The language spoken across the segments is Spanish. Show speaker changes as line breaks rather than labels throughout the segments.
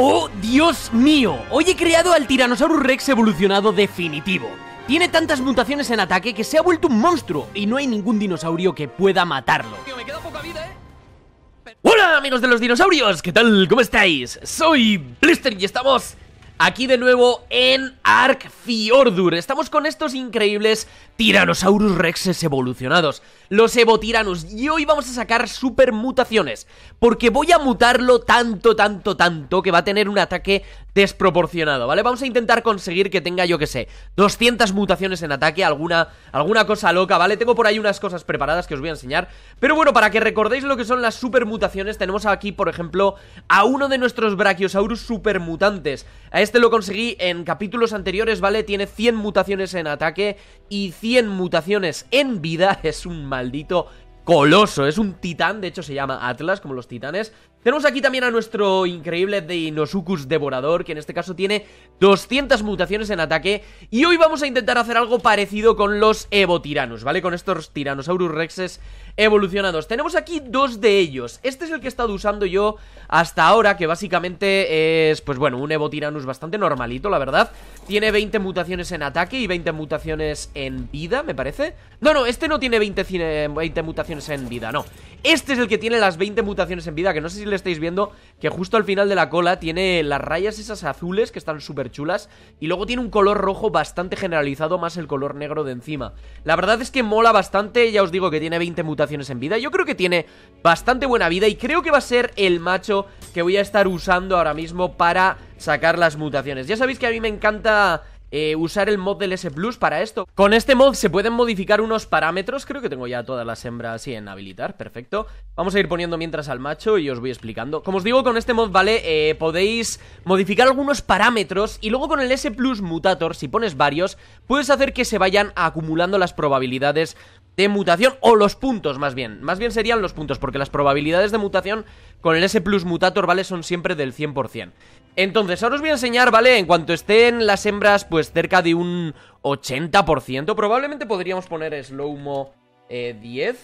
¡Oh, Dios mío! Hoy he creado al Tyrannosaurus Rex evolucionado definitivo. Tiene tantas mutaciones en ataque que se ha vuelto un monstruo y no hay ningún dinosaurio que pueda matarlo. ¿eh? ¡Hola, amigos de los dinosaurios! ¿Qué tal? ¿Cómo estáis? Soy Blister y estamos aquí de nuevo en Ark Fjordur. Estamos con estos increíbles Tiranosaurus Rexes evolucionados, los evo tiranos y hoy vamos a sacar supermutaciones porque voy a mutarlo tanto, tanto, tanto, que va a tener un ataque desproporcionado, ¿vale? Vamos a intentar conseguir que tenga, yo que sé, 200 mutaciones en ataque, alguna, alguna cosa loca, ¿vale? Tengo por ahí unas cosas preparadas que os voy a enseñar, pero bueno, para que recordéis lo que son las supermutaciones tenemos aquí, por ejemplo, a uno de nuestros Brachiosaurus supermutantes mutantes, este lo conseguí en capítulos anteriores, ¿vale? Tiene 100 mutaciones en ataque y 100 mutaciones en vida. Es un maldito coloso, es un titán, de hecho se llama Atlas, como los titanes, tenemos aquí también a nuestro increíble Deinosuchus Devorador, que en este caso tiene 200 mutaciones en ataque. Y hoy vamos a intentar hacer algo parecido con los Evo Evotiranus, ¿vale? Con estos tiranosaurus Rexes evolucionados. Tenemos aquí dos de ellos. Este es el que he estado usando yo hasta ahora, que básicamente es, pues bueno, un Evo Evotiranus bastante normalito, la verdad. Tiene 20 mutaciones en ataque y 20 mutaciones en vida, me parece. No, no, este no tiene 20, 20 mutaciones en vida, no. Este es el que tiene las 20 mutaciones en vida, que no sé si le estáis viendo, que justo al final de la cola tiene las rayas esas azules que están súper chulas y luego tiene un color rojo bastante generalizado más el color negro de encima. La verdad es que mola bastante, ya os digo que tiene 20 mutaciones en vida, yo creo que tiene bastante buena vida y creo que va a ser el macho que voy a estar usando ahora mismo para sacar las mutaciones. Ya sabéis que a mí me encanta eh, usar el mod del S Plus para esto. Con este mod se pueden modificar unos parámetros, creo que tengo ya todas las hembras así en habilitar, perfecto. Vamos a ir poniendo mientras al macho y os voy explicando. Como os digo, con este mod, ¿vale? Eh, podéis modificar algunos parámetros y luego con el S Plus Mutator, si pones varios, puedes hacer que se vayan acumulando las probabilidades de mutación o los puntos más bien. Más bien serían los puntos porque las probabilidades de mutación con el S Plus Mutator, ¿vale? Son siempre del 100%. Entonces, ahora os voy a enseñar, ¿vale? En cuanto estén las hembras, pues cerca de un 80%. Probablemente podríamos poner slow 10 eh,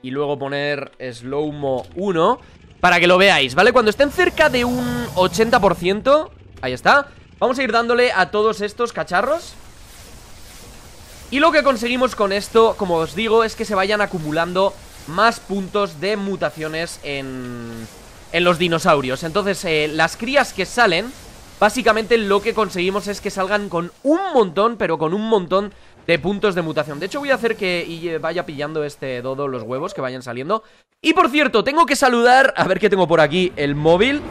y luego poner slow 1 para que lo veáis, ¿vale? Cuando estén cerca de un 80%, ahí está, vamos a ir dándole a todos estos cacharros. Y lo que conseguimos con esto, como os digo, es que se vayan acumulando más puntos de mutaciones en en los dinosaurios. Entonces, eh, las crías que salen, básicamente lo que conseguimos es que salgan con un montón, pero con un montón de puntos de mutación. De hecho, voy a hacer que vaya pillando este dodo los huevos que vayan saliendo. Y por cierto, tengo que saludar, a ver qué tengo por aquí, el móvil.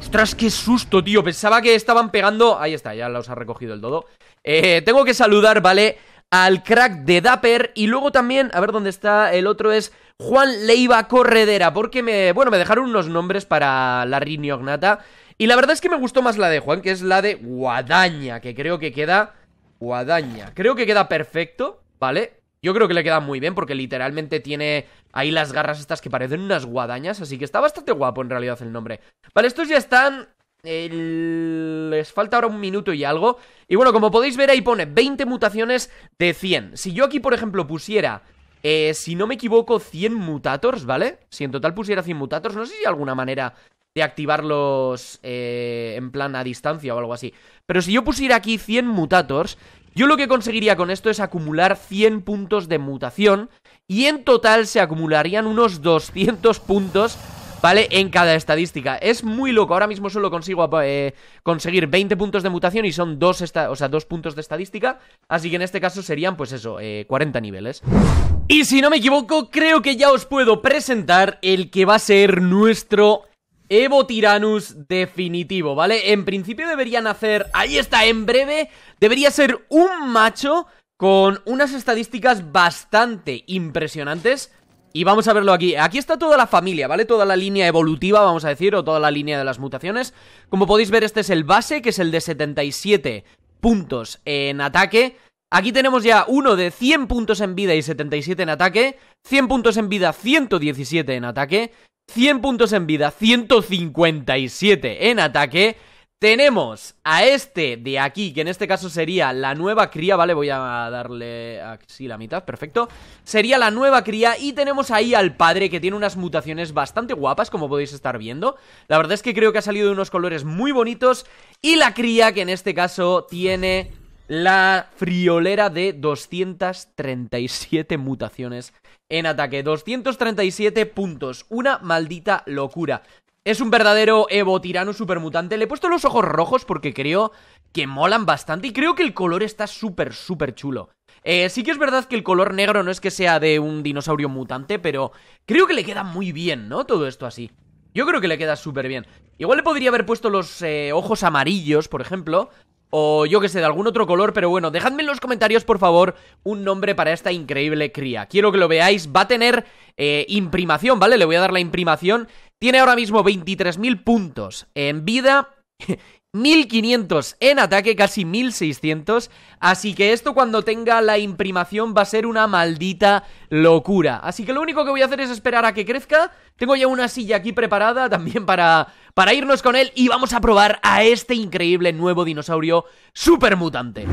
¡Ostras, qué susto, tío! Pensaba que estaban pegando... Ahí está, ya los ha recogido el dodo. Eh, tengo que saludar, ¿vale?, al crack de Dapper. Y luego también, a ver dónde está, el otro es Juan Leiva Corredera, porque me, bueno, me dejaron unos nombres para la Rinognata. Y la verdad es que me gustó más la de Juan, que es la de Guadaña, que creo que queda... Guadaña. Creo que queda perfecto, ¿vale? Yo creo que le queda muy bien porque literalmente tiene ahí las garras estas que parecen unas guadañas, así que está bastante guapo en realidad el nombre. Vale, estos ya están les falta ahora un minuto y algo. Y bueno, como podéis ver ahí pone 20 mutaciones de 100. Si yo aquí, por ejemplo, pusiera eh, si no me equivoco, 100 mutators, ¿vale? Si en total pusiera 100 mutators, no sé si hay alguna manera de activarlos eh, en plan a distancia o algo así. Pero si yo pusiera aquí 100 mutators, yo lo que conseguiría con esto es acumular 100 puntos de mutación y en total se acumularían unos 200 puntos ¿vale? En cada estadística. Es muy loco, ahora mismo solo consigo eh, conseguir 20 puntos de mutación y son dos, o sea, dos puntos de estadística, así que en este caso serían, pues eso, 40 eh, niveles. Y si no me equivoco, creo que ya os puedo presentar el que va a ser nuestro Evo Tiranus definitivo, ¿vale? En principio deberían hacer... Ahí está, en breve. Debería ser un macho con unas estadísticas bastante impresionantes. Y vamos a verlo aquí. Aquí está toda la familia, ¿vale? Toda la línea evolutiva, vamos a decir, o toda la línea de las mutaciones. Como podéis ver, este es el base, que es el de 77 puntos en ataque. Aquí tenemos ya uno de 100 puntos en vida y 77 en ataque, 100 puntos en vida, 117 en ataque, 100 puntos en vida, 157 en ataque, tenemos a este de aquí, que en este caso sería la nueva cría, ¿vale? Voy a darle así la mitad, perfecto. Sería la nueva cría y tenemos ahí al padre que tiene unas mutaciones bastante guapas, como podéis estar viendo. La verdad es que creo que ha salido de unos colores muy bonitos. Y la cría, que en este caso tiene la friolera de 237 mutaciones en ataque. 237 puntos. Una maldita locura. Es un verdadero Evo Tirano supermutante. Le he puesto los ojos rojos porque creo que molan bastante y creo que el color está súper, súper chulo. Eh, sí que es verdad que el color negro no es que sea de un dinosaurio mutante, pero creo que le queda muy bien, ¿no? Todo esto así. Yo creo que le queda súper bien. Igual le podría haber puesto los eh, ojos amarillos, por ejemplo, o yo que sé, de algún otro color, pero bueno, dejadme en los comentarios, por favor, un nombre para esta increíble cría. Quiero que lo veáis, va a tener eh, imprimación, ¿vale? Le voy a dar la imprimación. Tiene ahora mismo 23.000 puntos en vida 1500 en ataque, casi 1600. Así que esto cuando tenga la imprimación va a ser una maldita locura. Así que lo único que voy a hacer es esperar a que crezca. Tengo ya una silla aquí preparada también para, para irnos con él y vamos a probar a este increíble nuevo dinosaurio supermutante.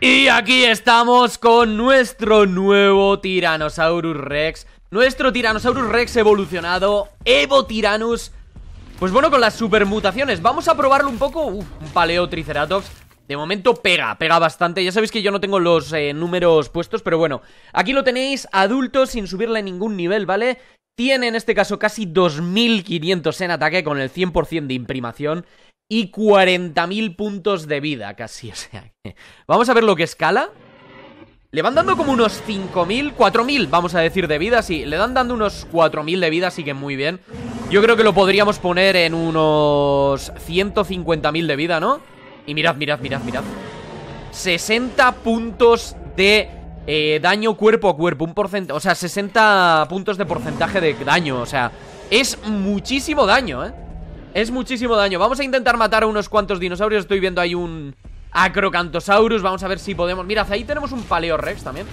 Y aquí estamos con nuestro nuevo Tyrannosaurus Rex. Nuestro Tyrannosaurus Rex evolucionado, Evo Tyrannus pues bueno, con las supermutaciones Vamos a probarlo un poco un paleo triceratops de momento pega, pega bastante. Ya sabéis que yo no tengo los eh, números puestos, pero bueno. Aquí lo tenéis, adulto, sin subirle ningún nivel, ¿vale? Tiene en este caso casi 2.500 en ataque con el 100% de imprimación y 40.000 puntos de vida casi. O sea, vamos a ver lo que escala. Le van dando como unos 5.000, 4.000, vamos a decir, de vida, sí. Le dan dando unos 4.000 de vida, así que muy bien. Yo creo que lo podríamos poner en unos 150.000 de vida, ¿no? Y mirad, mirad, mirad, mirad. 60 puntos de eh, daño cuerpo a cuerpo. Un porcentaje, o sea, 60 puntos de porcentaje de daño. O sea, es muchísimo daño, ¿eh? Es muchísimo daño. Vamos a intentar matar a unos cuantos dinosaurios. Estoy viendo ahí un... Acrocantosaurus, Vamos a ver si podemos... Mirad, ahí tenemos un Paleorex también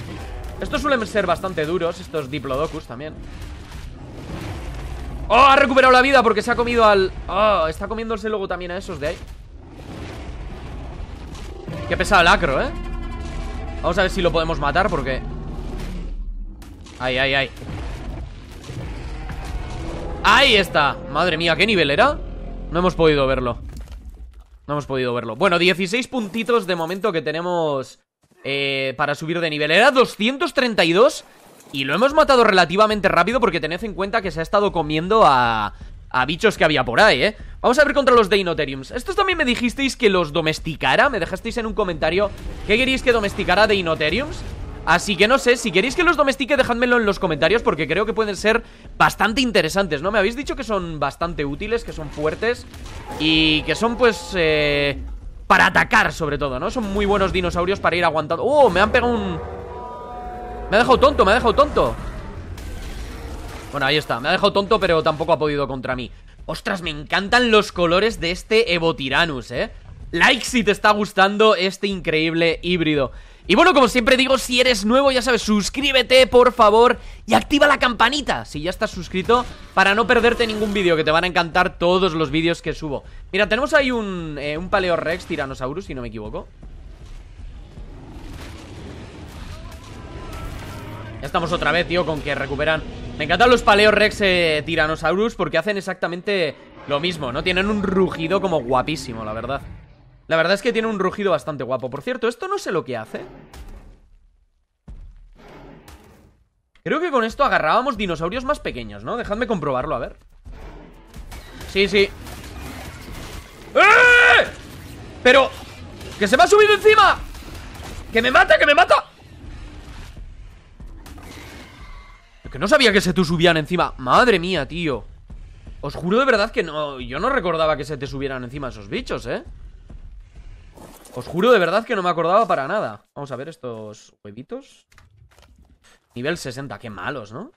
Estos suelen ser bastante duros, estos Diplodocus también ¡Oh! Ha recuperado la vida porque se ha comido al... ¡Oh! Está comiéndose luego también a esos de ahí Qué pesado el acro, ¿eh? Vamos a ver si lo podemos matar porque... ¡Ay, ay, ay! ¡Ahí está! Madre mía, ¿qué nivel era? No hemos podido verlo no hemos podido verlo. Bueno, 16 puntitos de momento que tenemos eh, para subir de nivel. Era 232 y lo hemos matado relativamente rápido porque tened en cuenta que se ha estado comiendo a, a bichos que había por ahí, ¿eh? Vamos a ver contra los Deinotheriums. Estos también me dijisteis que los domesticara. Me dejasteis en un comentario qué queréis que domesticara Deinotheriums. Así que no sé, si queréis que los domestique, dejádmelo en los comentarios porque creo que pueden ser bastante interesantes, ¿no? Me habéis dicho que son bastante útiles, que son fuertes y que son pues... Eh, para atacar sobre todo, ¿no? Son muy buenos dinosaurios para ir aguantando ¡Oh! Me han pegado un... Me ha dejado tonto, me ha dejado tonto Bueno, ahí está, me ha dejado tonto pero tampoco ha podido contra mí Ostras, me encantan los colores de este Evotiranus, ¿eh? Like si te está gustando este increíble híbrido y bueno, como siempre digo, si eres nuevo, ya sabes, suscríbete por favor y activa la campanita si ya estás suscrito para no perderte ningún vídeo, que te van a encantar todos los vídeos que subo. Mira, tenemos ahí un, eh, Paleo Rex Tyrannosaurus, si no me equivoco. Ya estamos otra vez, tío, con que recuperan... Me encantan los Paleo Rex eh, Tyrannosaurus porque hacen exactamente lo mismo, ¿no? Tienen un rugido como guapísimo, la verdad. La verdad es que tiene un rugido bastante guapo. Por cierto, esto no sé lo que hace. Creo que con esto agarrábamos dinosaurios más pequeños, ¿no? Dejadme comprobarlo, a ver. Sí, sí. ¡Eh! Pero... ¡Que se me ha subido encima! ¡Que me mata, que me mata! que no sabía que se te subían encima. Madre mía, tío. Os juro de verdad que no... Yo no recordaba que se te subieran encima esos bichos, ¿eh? Os juro de verdad que no me acordaba para nada. Vamos a ver estos huevitos. Nivel 60, qué malos, ¿no?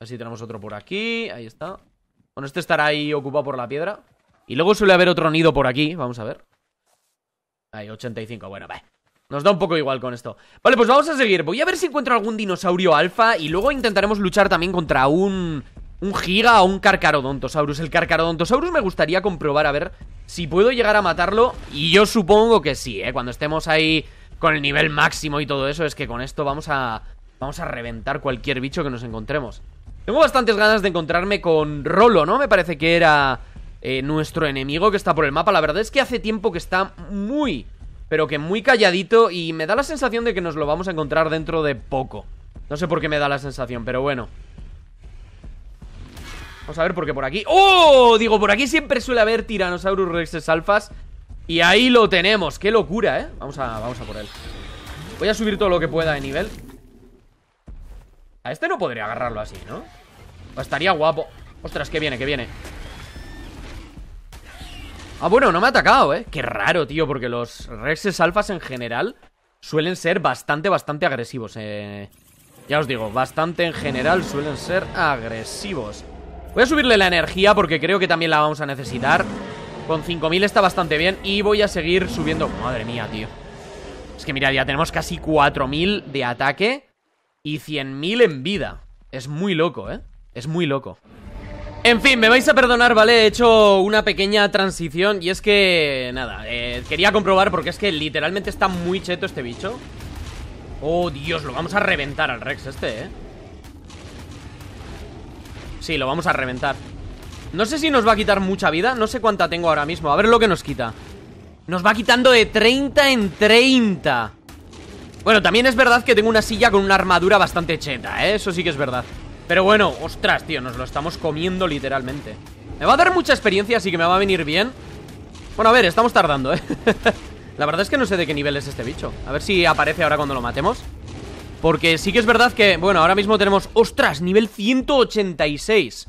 así tenemos otro por aquí. Ahí está. Bueno, este estará ahí ocupado por la piedra. Y luego suele haber otro nido por aquí. Vamos a ver. Ahí, 85. Bueno, va. Nos da un poco igual con esto. Vale, pues vamos a seguir. Voy a ver si encuentro algún dinosaurio alfa y luego intentaremos luchar también contra un un giga o un carcarodontosaurus. El carcarodontosaurus me gustaría comprobar a ver si puedo llegar a matarlo. Y yo supongo que sí, ¿eh? Cuando estemos ahí con el nivel máximo y todo eso, es que con esto vamos a, vamos a reventar cualquier bicho que nos encontremos. Tengo bastantes ganas de encontrarme con Rolo, ¿no? Me parece que era eh, nuestro enemigo que está por el mapa. La verdad es que hace tiempo que está muy, pero que muy calladito y me da la sensación de que nos lo vamos a encontrar dentro de poco. No sé por qué me da la sensación, pero bueno. Vamos a ver, por qué por aquí... ¡Oh! Digo, por aquí siempre suele haber Tiranosaurus Rexes alfas Y ahí lo tenemos, qué locura, ¿eh? Vamos a, vamos a por él Voy a subir todo lo que pueda de nivel A este no podría agarrarlo así, ¿no? estaría guapo Ostras, ¿qué viene, ¿Qué viene Ah, bueno, no me ha atacado, ¿eh? Qué raro, tío, porque los Rexes alfas en general suelen ser bastante, bastante agresivos. Eh. Ya os digo, bastante en general suelen ser agresivos. Voy a subirle la energía porque creo que también la vamos a necesitar Con 5000 está bastante bien Y voy a seguir subiendo Madre mía, tío Es que mira, ya tenemos casi 4000 de ataque Y 100.000 en vida Es muy loco, ¿eh? Es muy loco en fin, me vais a perdonar, ¿vale? He hecho una pequeña transición y es que... Nada, eh, quería comprobar porque es que literalmente está muy cheto este bicho Oh, Dios, lo vamos a reventar al Rex este, ¿eh? Sí, lo vamos a reventar No sé si nos va a quitar mucha vida No sé cuánta tengo ahora mismo A ver lo que nos quita Nos va quitando de 30 en 30 Bueno, también es verdad que tengo una silla con una armadura bastante cheta, ¿eh? Eso sí que es verdad Pero bueno, ostras, tío Nos lo estamos comiendo literalmente Me va a dar mucha experiencia Así que me va a venir bien Bueno, a ver, estamos tardando, ¿eh? La verdad es que no sé de qué nivel es este bicho A ver si aparece ahora cuando lo matemos porque sí que es verdad que, bueno, ahora mismo tenemos... ¡Ostras! Nivel 186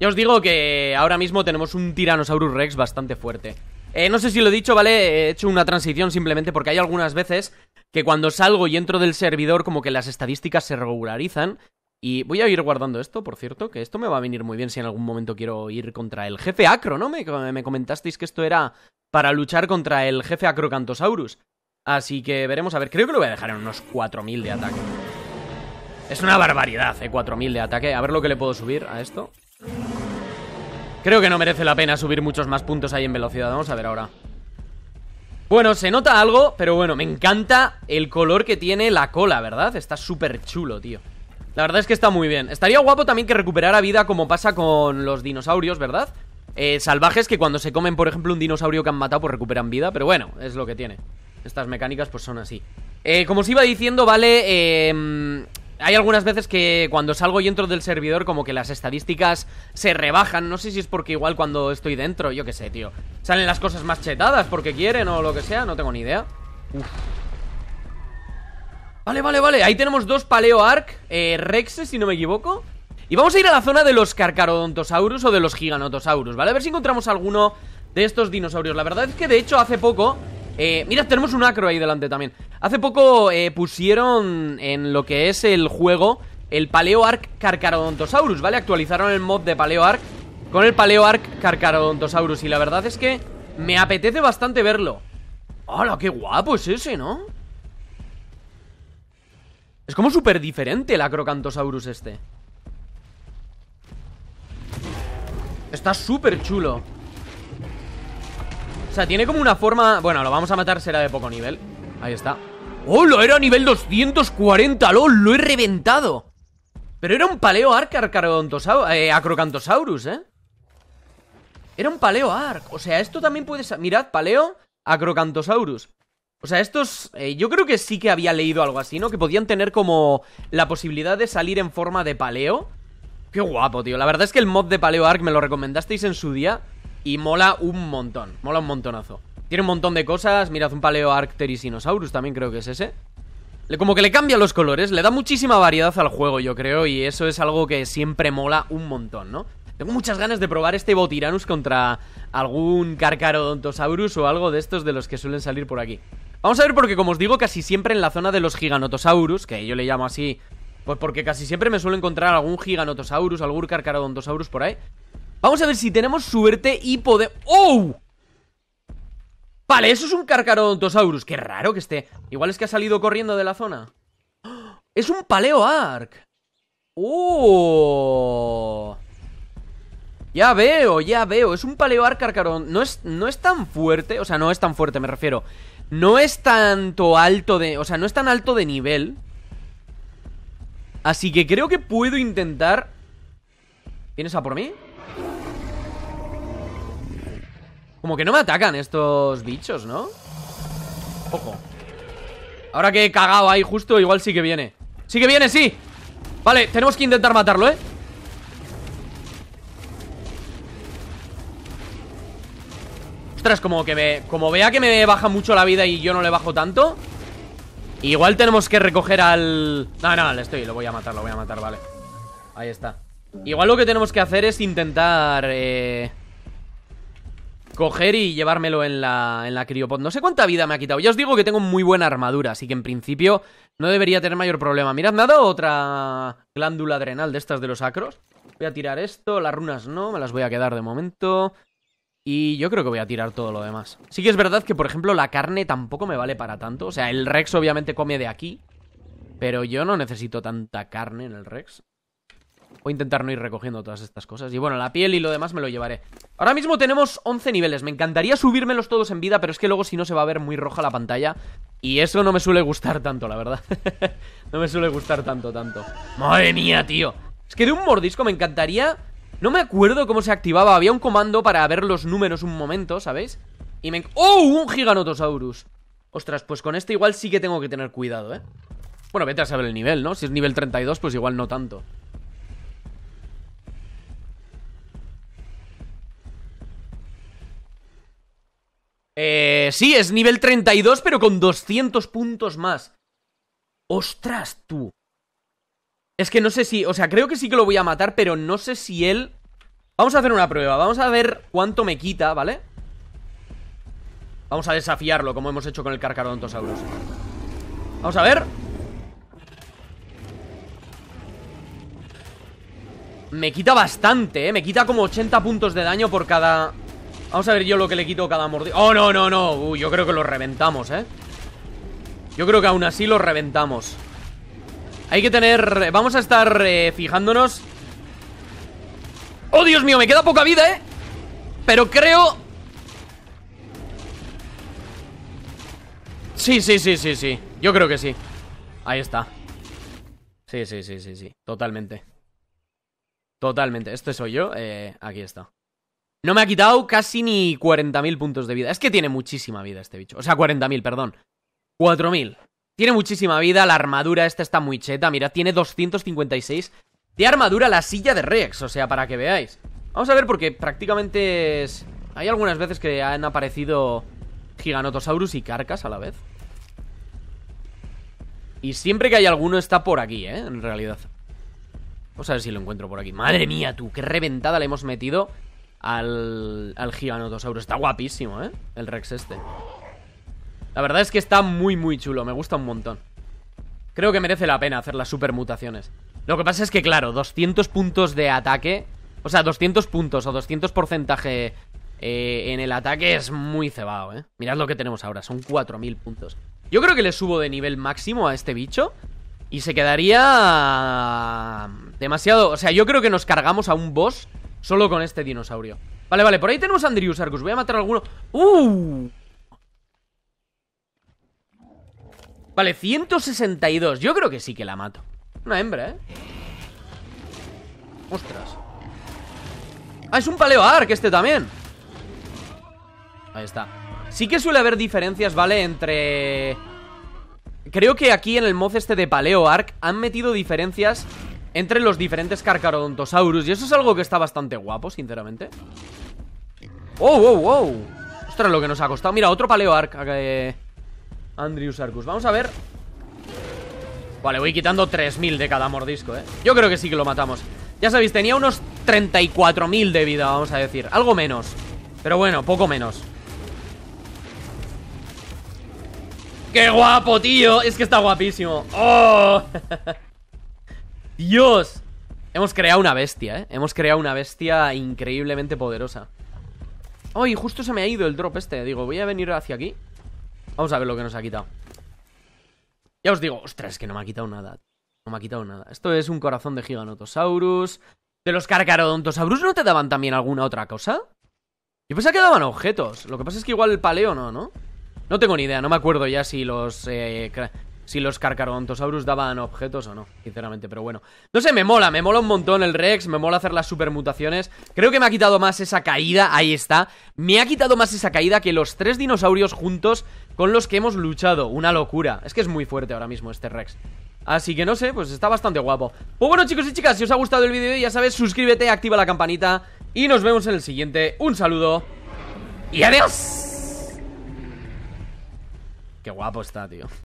Ya os digo que ahora mismo tenemos un Tyrannosaurus Rex bastante fuerte eh, no sé si lo he dicho, ¿vale? He hecho una transición simplemente porque hay algunas veces que cuando salgo y entro del servidor como que las estadísticas se regularizan. Y voy a ir guardando esto, por cierto, que esto me va a venir muy bien si en algún momento quiero ir contra el jefe Acro, ¿no? Me, me comentasteis que esto era para luchar contra el jefe Acrocantosaurus. Así que veremos, a ver, creo que lo voy a dejar en unos 4000 de ataque Es una barbaridad, eh, 4000 de ataque A ver lo que le puedo subir a esto Creo que no merece la pena subir muchos más puntos ahí en velocidad Vamos a ver ahora Bueno, se nota algo, pero bueno, me encanta el color que tiene la cola, ¿verdad? Está súper chulo, tío La verdad es que está muy bien Estaría guapo también que recuperara vida como pasa con los dinosaurios, ¿verdad? Eh, salvajes que cuando se comen, por ejemplo, un dinosaurio que han matado, pues recuperan vida Pero bueno, es lo que tiene estas mecánicas pues son así. Eh, como os iba diciendo, vale, em, hay algunas veces que cuando salgo y entro del servidor como que las estadísticas se rebajan. No sé si es porque igual cuando estoy dentro, yo qué sé, tío. Salen las cosas más chetadas porque quieren o lo que sea, no tengo ni idea. Vale, vale, vale. Ahí tenemos dos Paleo Arc, eh, Rexes, si no me equivoco. Y vamos a ir a la zona de los Carcarodontosaurus o de los Giganotosaurus, ¿vale? A ver si encontramos alguno de estos dinosaurios. La verdad es que, de hecho, hace poco eh, mira, tenemos un acro ahí delante también. Hace poco eh, pusieron en lo que es el juego el Arc Carcarodontosaurus, ¿vale? Actualizaron el mod de Arc con el Arc Carcarodontosaurus y la verdad es que me apetece bastante verlo. ¡Hala, qué guapo es ese, ¿no? Es como súper diferente el Acrocantosaurus este. Está súper chulo. O sea, tiene como una forma... Bueno, lo vamos a matar, será de poco nivel Ahí está ¡Oh, lo Era nivel 240, LOL, lo he reventado Pero era un paleo arc eh, Acrocantosaurus, eh Era un paleo arc O sea, esto también puede ser... Mirad, paleo Acrocantosaurus. o sea, estos... Eh, yo creo que sí que había leído algo así, ¿no? Que podían tener como la posibilidad de salir en forma de paleo. Qué guapo, tío. La verdad es que el mod de Paleo Arc me lo recomendasteis en su día. Y mola un montón, mola un montonazo. Tiene un montón de cosas, mirad un paleo Sinosaurus, también creo que es ese. Como que le cambia los colores, le da muchísima variedad al juego, yo creo, y eso es algo que siempre mola un montón, ¿no? Tengo muchas ganas de probar este Botiranus contra algún carcarodontosaurus o algo de estos de los que suelen salir por aquí. Vamos a ver porque, como os digo, casi siempre en la zona de los Giganotosaurus, que yo le llamo así, pues porque casi siempre me suelo encontrar algún Giganotosaurus, algún carcarodontosaurus por ahí, Vamos a ver si tenemos suerte y poder... ¡Oh! Vale, eso es un Carcharodontosaurus. Qué raro que esté. Igual es que ha salido corriendo de la zona. ¡Ah! ¡Es un Arc. ¡Oh! Ya veo, ya veo. Es un Paleoarc Arc, No es, no es tan fuerte. O sea, no es tan fuerte, me refiero. No es tanto alto de... O sea, no es tan alto de nivel. Así que creo que puedo intentar... ¿Vienes a por mí? Como que no me atacan estos bichos, ¿no? Ojo Ahora que he cagado ahí justo, igual sí que viene ¡Sí que viene, sí! Vale, tenemos que intentar matarlo, ¿eh? Ostras, como que me... Como vea que me baja mucho la vida y yo no le bajo tanto Igual tenemos que recoger al... No, no, le estoy, lo voy a matar, lo voy a matar, vale Ahí está Igual lo que tenemos que hacer es intentar... Eh, coger y llevármelo en la, en la criopod. No sé cuánta vida me ha quitado. Ya os digo que tengo muy buena armadura, así que en principio no debería tener mayor problema. Mirad, me ha dado otra glándula adrenal de estas de los acros. Voy a tirar esto, las runas no, me las voy a quedar de momento. Y yo creo que voy a tirar todo lo demás. Sí que es verdad que, por ejemplo, la carne tampoco me vale para tanto. O sea, el Rex obviamente come de aquí. Pero yo no necesito tanta carne en el Rex. Voy a intentar no ir recogiendo todas estas cosas. Y bueno, la piel y lo demás me lo llevaré. Ahora mismo tenemos 11 niveles. Me encantaría subírmelos todos en vida, pero es que luego si no se va a ver muy roja la pantalla. Y eso no me suele gustar tanto, la verdad. no me suele gustar tanto, tanto. Madre mía, tío. Es que de un mordisco me encantaría... No me acuerdo cómo se activaba. Había un comando para ver los números un momento, ¿sabéis? Y me... ¡Oh! Un giganotosaurus. Ostras, pues con este igual sí que tengo que tener cuidado, ¿eh? Bueno, vete a saber el nivel, ¿no? Si es nivel 32, pues igual no tanto. Eh, sí, es nivel 32, pero con 200 puntos más. ¡Ostras, tú! Es que no sé si... O sea, creo que sí que lo voy a matar, pero no sé si él... Vamos a hacer una prueba. Vamos a ver cuánto me quita, ¿vale? Vamos a desafiarlo, como hemos hecho con el carcarodontosaurus. Vamos a ver. Me quita bastante, ¿eh? Me quita como 80 puntos de daño por cada... Vamos a ver yo lo que le quito cada mordida. ¡Oh, no, no, no! Uy, yo creo que lo reventamos, ¿eh? Yo creo que aún así lo reventamos. Hay que tener... Vamos a estar eh, fijándonos. ¡Oh, Dios mío! Me queda poca vida, ¿eh? Pero creo... Sí, sí, sí, sí, sí. Yo creo que sí. Ahí está. Sí, sí, sí, sí, sí. Totalmente. Totalmente. Este soy yo. Eh, aquí está. No me ha quitado casi ni 40.000 puntos de vida. Es que tiene muchísima vida este bicho. O sea, 40.000, perdón. 4.000. Tiene muchísima vida. La armadura esta está muy cheta. Mira, tiene 256 de armadura la silla de Rex. O sea, para que veáis. Vamos a ver porque prácticamente es... Hay algunas veces que han aparecido Giganotosaurus y Carcas a la vez. Y siempre que hay alguno está por aquí, ¿eh? En realidad. Vamos a ver si lo encuentro por aquí. Madre mía, tú, qué reventada le hemos metido al, al giganotosauro. Está guapísimo, ¿eh? El Rex este. La verdad es que está muy, muy chulo. Me gusta un montón. Creo que merece la pena hacer las supermutaciones. Lo que pasa es que, claro, 200 puntos de ataque... O sea, 200 puntos o 200 porcentaje eh, en el ataque es muy cebado, ¿eh? Mirad lo que tenemos ahora, son 4.000 puntos. Yo creo que le subo de nivel máximo a este bicho y se quedaría mm, demasiado... O sea, yo creo que nos cargamos a un boss Solo con este dinosaurio. Vale, vale, por ahí tenemos a Andrius Argus. Voy a matar a alguno. ¡Uh! Vale, 162. Yo creo que sí que la mato. Una hembra, ¿eh? Ostras. Ah, es un paleoarc este también. Ahí está. Sí que suele haber diferencias, ¿vale? Entre... Creo que aquí en el mod este de Ark han metido diferencias entre los diferentes Carcharodontosaurus. Y eso es algo que está bastante guapo, sinceramente. oh, wow, oh, oh Ostras, lo que nos ha costado. Mira, otro Paleoarc. de... Eh, Andrius Arcus. Vamos a ver. Vale, voy quitando 3.000 de cada mordisco, ¿eh? Yo creo que sí que lo matamos. Ya sabéis, tenía unos 34.000 de vida, vamos a decir. Algo menos. Pero bueno, poco menos. ¡Qué guapo, tío! Es que está guapísimo. ¡Oh! ¡Dios! Hemos creado una bestia, ¿eh? Hemos creado una bestia increíblemente poderosa. ¡Ay! justo se me ha ido el drop este. Digo, voy a venir hacia aquí. Vamos a ver lo que nos ha quitado. Ya os digo, ostras, que no me ha quitado nada. No me ha quitado nada. Esto es un corazón de Giganotosaurus. ¿De los Carcarodontosaurus no te daban también alguna otra cosa? Yo pensaba que daban objetos. Lo que pasa es que igual el paleo no, ¿no? No tengo ni idea, no me acuerdo ya si los eh, si los carcarontosaurus daban objetos o no, sinceramente, pero bueno. No sé, me mola, me mola un montón el Rex, me mola hacer las supermutaciones. Creo que me ha quitado más esa caída, ahí está. Me ha quitado más esa caída que los tres dinosaurios juntos con los que hemos luchado. Una locura. Es que es muy fuerte ahora mismo este Rex. Así que no sé, pues está bastante guapo. Pues bueno, chicos y chicas, si os ha gustado el vídeo, ya sabes, suscríbete, activa la campanita y nos vemos en el siguiente. Un saludo y adiós. Qué guapo está, tío.